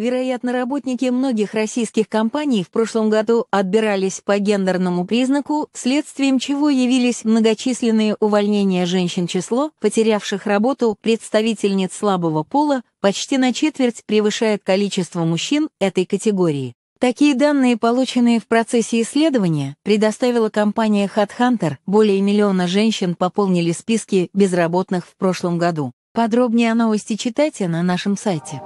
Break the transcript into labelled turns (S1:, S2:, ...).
S1: Вероятно, работники многих российских компаний в прошлом году отбирались по гендерному признаку, следствием чего явились многочисленные увольнения женщин число, потерявших работу представительниц слабого пола, почти на четверть превышает количество мужчин этой категории. Такие данные, полученные в процессе исследования, предоставила компания HeadHunter, более миллиона женщин пополнили списки безработных в прошлом году. Подробнее о новости читайте на нашем сайте.